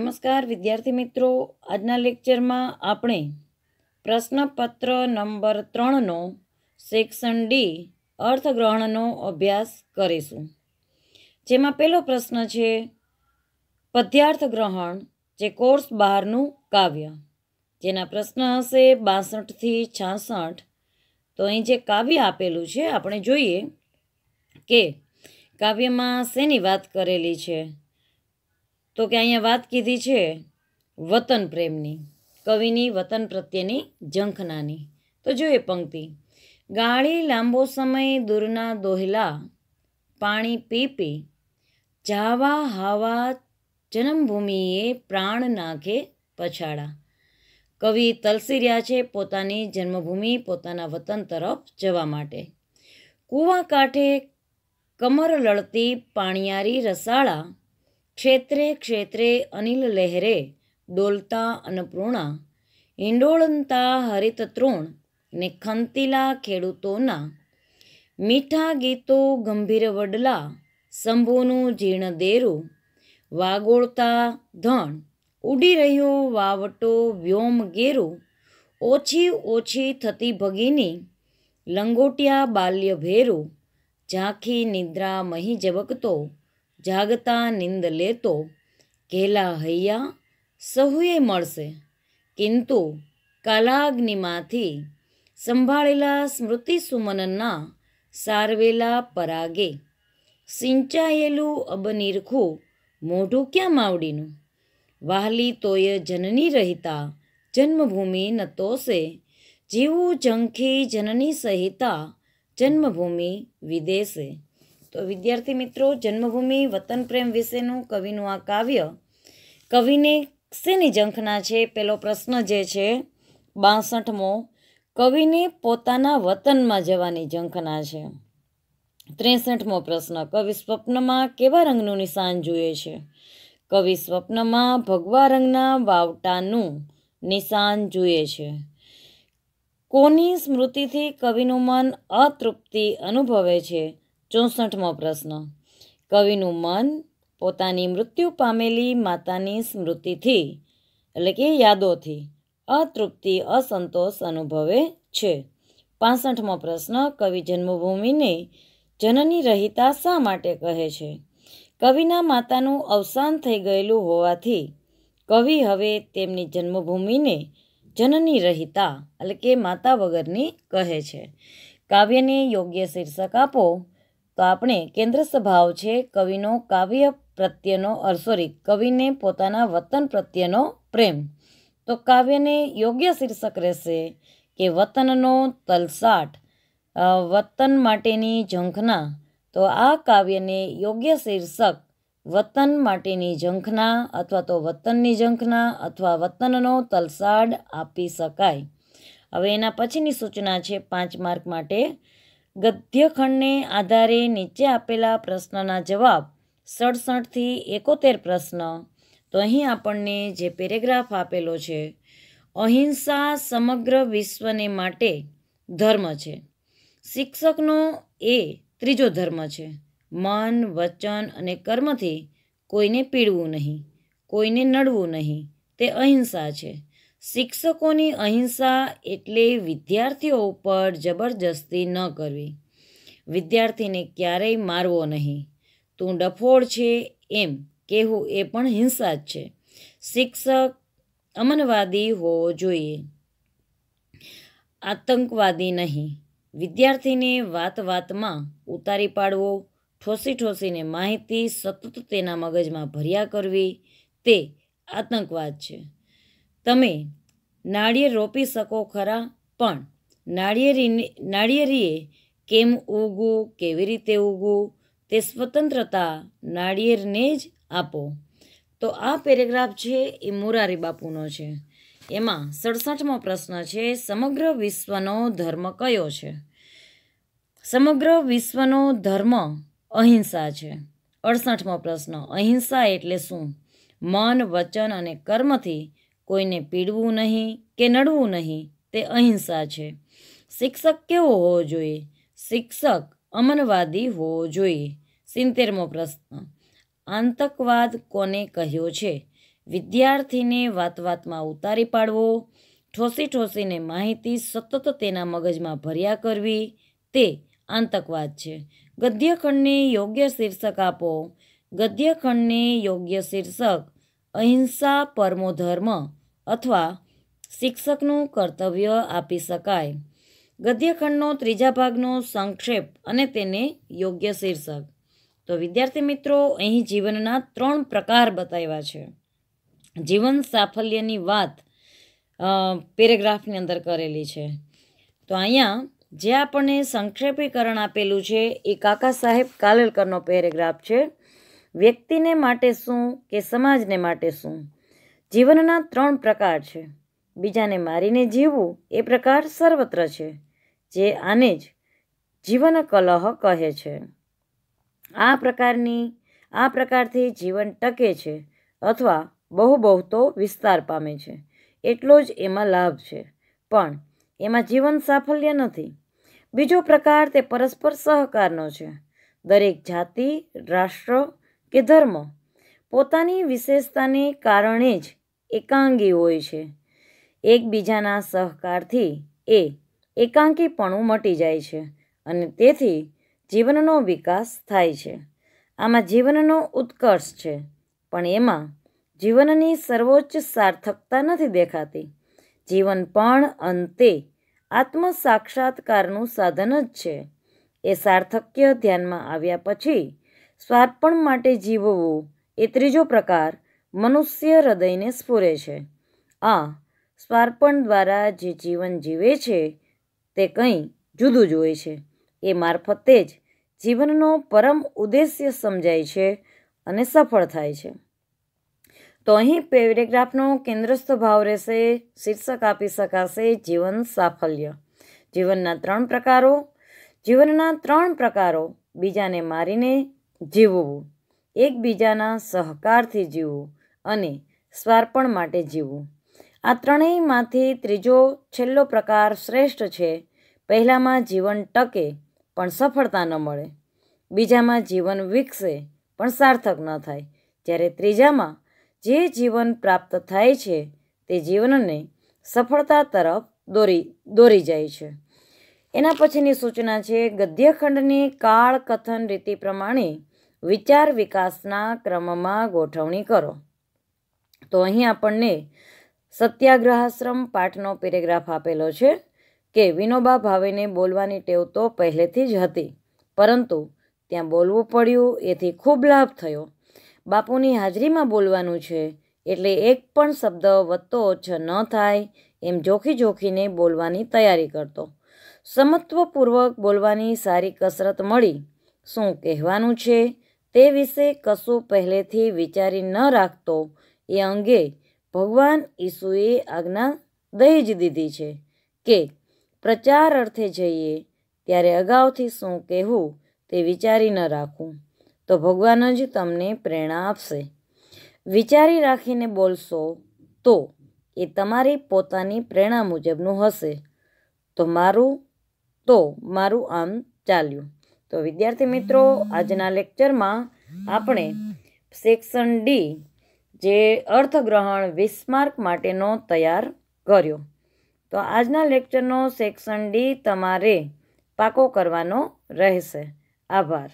નમસ્કાર વિદ્યાર્થી મિત્રો આજના લેક્ચરમાં આપણે પ્રશ્નપત્ર નંબર ત્રણનો સેક્શન ડી અર્થગ્રહણનો અભ્યાસ કરીશું જેમાં પહેલો પ્રશ્ન છે પદ્યાર્થ ગ્રહણ જે કોર્સ બહારનું કાવ્ય જેના પ્રશ્ન હશે બાસઠથી છાસઠ તો અહીં જે કાવ્ય આપેલું છે આપણે જોઈએ કે કાવ્યમાં શેની વાત કરેલી છે તો કે અહીંયા વાત કીધી છે વતન પ્રેમની કવિની વતન પ્રત્યેની ઝંખનાની તો જોઈએ પંક્તિ ગાળી લાંબો સમય દૂરના દોહેલા પાણી પી પી જાવા હાવા જન્મભૂમિએ પ્રાણ નાખે પછાડા કવિ તલસી રહ્યા છે પોતાની જન્મભૂમિ પોતાના વતન તરફ જવા માટે કૂવા કાંઠે કમર લડતી પાણિયારી રસાળા ક્ષેત્રે ક્ષેત્રે અનિલ લહેરે ડોલતા અન્નપૂર્ણા હિંડોળંતા હરિત તૃણ ને ખંતીલા ખેડૂતોના મીઠા ગીતો ગંભીર વડલા શંભુનું જીર્ણ દેરું વાગોળતા ધણ ઉડી રહ્યો વાવટો વ્યોમ ગેરું ઓછી ઓછી થતી ભગીની લંગોટિયા બાલ્ય ભેરું ઝાંખી નિદ્રા મહી જબકતો જાગતા નિંદ લેતો કેલા હૈયા સહુએ મળશે કિંતુ કાલાગ્નિમાંથી સંભાળેલા સ્મૃતિ સુમનના સારવેલા પરાગે સિંચાયેલું અબનિરખું મોઢું ક્યાં માવડીનું વાહલી તોય જનની રહિતા જન્મભૂમિ ન નતોસે જીવું જંખી જનની સહિતા જન્મભૂમિ વિદેશે તો વિદ્યાર્થી મિત્રો જન્મભૂમિ વતન પ્રેમ વિશેનું કવિનું આ કાવ્ય કવિને શેની ઝંખના છે પેલો પ્રશ્ન જે છે બાસઠમો કવિને પોતાના વતનમાં જવાની ઝંખના છે ત્રેસઠમો પ્રશ્ન કવિ સ્વપ્નમાં કેવા રંગનું નિશાન જુએ છે કવિ સ્વપ્નમાં ભગવા રંગના વાવટાનું નિશાન જુએ છે કોની સ્મૃતિથી કવિનું મન અતૃપ્તિ અનુભવે છે ચોસઠમો પ્રશ્ન કવિનું મન પોતાની મૃત્યુ પામેલી માતાની સ્મૃતિથી એટલે કે યાદોથી અતૃપ્તિ અસંતોષ અનુભવે છે પાસઠમો પ્રશ્ન કવિ જન્મભૂમિને જનની રહિતા શા માટે કહે છે કવિના માતાનું અવસાન થઈ ગયેલું હોવાથી કવિ હવે તેમની જન્મભૂમિને જનની રહિતા એટલે કે માતા વગરની કહે છે કાવ્યને યોગ્ય શીર્ષક આપો તો આપણે કેન્દ્ર સ્વભાવ છે કવિનો કાવ્ય પ્રત્યેનો સોરી કવિને પોતાના વતન પ્રત્યેનો પ્રેમ તો કાવ્યને યોગ્ય શીર્ષક રહેશે કે વતનનો તલસાટ વતન માટેની ઝંખના તો આ કાવ્યને યોગ્ય શીર્ષક વતન માટેની ઝંખના અથવા તો વતનની ઝંખના અથવા વતનનો તલસાડ આપી શકાય હવે એના પછીની સૂચના છે પાંચ માર્ક માટે ગદ્યખંડને આધારે નીચે આપેલા પ્રશ્નના જવાબ સડસઠથી એકોતેર પ્રશ્ન તો અહીં આપણને જે પેરેગ્રાફ આપેલો છે અહિંસા સમગ્ર વિશ્વને માટે ધર્મ છે શિક્ષકનો એ ત્રીજો ધર્મ છે મન વચન અને કર્મથી કોઈને પીડવું નહીં કોઈને નડવું નહીં તે અહિંસા છે શિક્ષકોની અહિંસા એટલે વિદ્યાર્થીઓ ઉપર જબરજસ્તી ન કરવી વિદ્યાર્થીને ક્યારેય મારવો નહીં તું ડફોડ છે એમ કહેવું એ પણ હિંસા જ છે શિક્ષક અમનવાદી હોવો જોઈએ આતંકવાદી નહીં વિદ્યાર્થીને વાત વાતમાં ઉતારી પાડવો ઠોસી ઠોસીને માહિતી સતત તેના મગજમાં ભર્યા કરવી તે આતંકવાદ છે તમે નાળિયેર રોપી શકો ખરા પણ નાળિયેરીને નાળિયેરીએ કેમ ઉગવું કેવી રીતે ઉગવું તે સ્વતંત્રતા નાળિયેરને જ આપો તો આ પેરેગ્રાફ છે એ મોરારી બાપુનો છે એમાં સડસઠમો પ્રશ્ન છે સમગ્ર વિશ્વનો ધર્મ કયો છે સમગ્ર વિશ્વનો ધર્મ અહિંસા છે અડસઠમો પ્રશ્ન અહિંસા એટલે શું મન વચન અને કર્મથી કોઈને પીડવું નહીં કે નડવું નહીં તે અહિંસા છે શિક્ષક કેવો હોવો જોઈએ શિક્ષક અમનવાદી હોવો જોઈએ સિત્તેરમો પ્રશ્ન આતંકવાદ કોને કહ્યો છે વિદ્યાર્થીને વાત વાતમાં ઉતારી પાડવો ઠોસી ઠોસીને માહિતી સતત તેના મગજમાં ભર્યા કરવી તે આતંકવાદ છે ગદ્યખંડને યોગ્ય શીર્ષક આપો ગદ્યખંડને યોગ્ય શીર્ષક અહિંસા પરમો ધર્મ અથવા શિક્ષકનું કર્તવ્ય આપી શકાય ગદ્યખંડનો ત્રીજા ભાગનો સંક્ષેપ અને તેને યોગ્ય શીર્ષક તો વિદ્યાર્થી મિત્રો અહીં જીવનના ત્રણ પ્રકાર બતાવ્યા છે જીવન સાફલ્યની વાત પેરેગ્રાફની અંદર કરેલી છે તો અહીંયા જે આપણને સંક્ષેપીકરણ આપેલું છે એ કાકા સાહેબ કાલેલકરનો પેરેગ્રાફ છે વ્યક્તિને માટે શું કે સમાજને માટે શું જીવનના ત્રણ પ્રકાર છે બીજાને મારીને જીવવું એ પ્રકાર સર્વત્ર છે જે આને જ જીવન કલહ કહે છે આ પ્રકારની આ પ્રકારથી જીવન ટકે છે અથવા બહુ બહુ તો વિસ્તાર પામે છે એટલો જ એમાં લાભ છે પણ એમાં જીવન સાફલ્ય નથી બીજો પ્રકાર તે પરસ્પર સહકારનો છે દરેક જાતિ રાષ્ટ્ર કે ધર્મ પોતાની વિશેષતાને કારણે જ એકાંગી હોય છે એકબીજાના સહકારથી એ એકાંકીપણું મટી જાય છે અને તેથી જીવનનો વિકાસ થાય છે આમાં જીવનનો ઉત્કર્ષ છે પણ એમાં જીવનની સર્વોચ્ચ સાર્થકતા નથી દેખાતી જીવન પણ અંતે આત્મ સાક્ષાત્કારનું સાધન જ છે એ સાર્થક્ય ધ્યાનમાં આવ્યા પછી સ્વાર્પણ માટે જીવવું એ ત્રીજો પ્રકાર મનુષ્ય હૃદયને સ્ફુરે છે આ સ્વાર્પણ દ્વારા જે જીવન જીવે છે તે કંઈ જુદું જ હોય છે એ મારફતે જ જીવનનો પરમ ઉદ્દેશ્ય સમજાય છે અને સફળ થાય છે તો અહીં પેરેગ્રાફનો કેન્દ્રસ્થ ભાવ રહેશે શીર્ષક આપી શકાશે જીવન સાફલ્ય જીવનના ત્રણ પ્રકારો જીવનના ત્રણ પ્રકારો બીજાને મારીને જીવવું એકબીજાના સહકારથી જીવવું અને સ્વાર્પણ માટે જીવવું આ ત્રણેયમાંથી ત્રીજો છેલ્લો પ્રકાર શ્રેષ્ઠ છે પહેલાંમાં જીવન ટકે પણ સફળતા ન મળે બીજામાં જીવન વિકસે પણ સાર્થક ન થાય જ્યારે ત્રીજામાં જે જીવન પ્રાપ્ત થાય છે તે જીવનને સફળતા તરફ દોરી દોરી જાય છે એના પછીની સૂચના છે ગદ્યખંડની કાળ કથન રીતિ પ્રમાણે વિચાર વિકાસના ક્રમમાં ગોઠવણી કરો તો અહીં આપણને સત્યાગ્રહાશ્રમ પાઠનો પેરેગ્રાફ આપેલો છે કે વિનોબા ભાવેને બોલવાની ટેવ તો પહેલેથી જ હતી પરંતુ ત્યાં બોલવું પડ્યું એથી ખૂબ લાભ થયો બાપુની હાજરીમાં બોલવાનું છે એટલે એક પણ શબ્દ વધતો ઓછો ન થાય એમ જોખી જોખીને બોલવાની તૈયારી કરતો સમત્વપૂર્વક બોલવાની સારી કસરત મળી શું કહેવાનું છે તે વિશે કશું પહેલેથી વિચારી ન રાખતો એ અંગે ભગવાન ઈસુએ આજ્ઞા દહેજ દીધી છે કે પ્રચાર અર્થે જઈએ ત્યારે અગાઉથી શું કહેવું તે વિચારી ન રાખવું તો ભગવાન જ તમને પ્રેરણા આપશે વિચારી રાખીને બોલશો તો એ તમારી પોતાની પ્રેરણા મુજબનું હશે તો મારું તો મારું આમ ચાલ્યું તો વિદ્યાર્થી મિત્રો આજના લેક્ચરમાં આપણે સેક્શન ડી જે અર્થગ્રહણ વિસ્માર્ક માટેનો તૈયાર કર્યો તો આજના લેક્ચરનો સેક્શન ડી તમારે પાકો કરવાનો રહેશે આભાર